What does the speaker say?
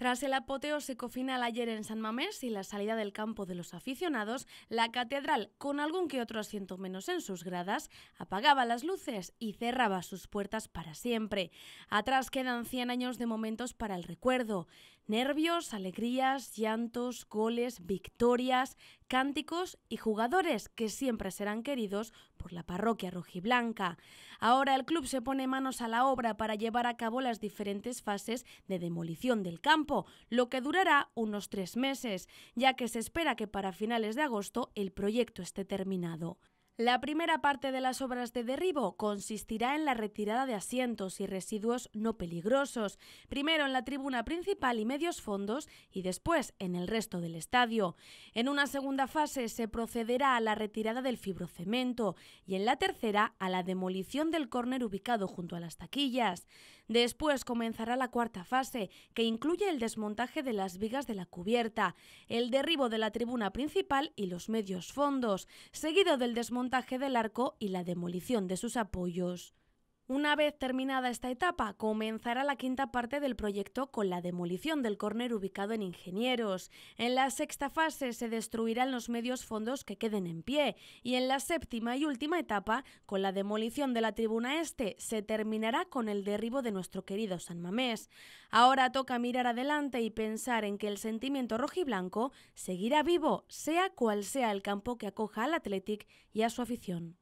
Tras el seco final ayer en San Mamés y la salida del campo de los aficionados, la catedral, con algún que otro asiento menos en sus gradas, apagaba las luces y cerraba sus puertas para siempre. Atrás quedan 100 años de momentos para el recuerdo. Nervios, alegrías, llantos, goles, victorias, cánticos y jugadores que siempre serán queridos por la parroquia rojiblanca. Ahora el club se pone manos a la obra para llevar a cabo las diferentes fases de demolición del campo, lo que durará unos tres meses, ya que se espera que para finales de agosto el proyecto esté terminado. La primera parte de las obras de derribo consistirá en la retirada de asientos y residuos no peligrosos, primero en la tribuna principal y medios fondos y después en el resto del estadio. En una segunda fase se procederá a la retirada del fibrocemento y en la tercera a la demolición del córner ubicado junto a las taquillas. Después comenzará la cuarta fase, que incluye el desmontaje de las vigas de la cubierta, el derribo de la tribuna principal y los medios fondos, seguido del desmontaje del arco y la demolición de sus apoyos. Una vez terminada esta etapa, comenzará la quinta parte del proyecto con la demolición del córner ubicado en Ingenieros. En la sexta fase se destruirán los medios fondos que queden en pie y en la séptima y última etapa, con la demolición de la tribuna este, se terminará con el derribo de nuestro querido San Mamés. Ahora toca mirar adelante y pensar en que el sentimiento rojiblanco seguirá vivo, sea cual sea el campo que acoja al Athletic y a su afición.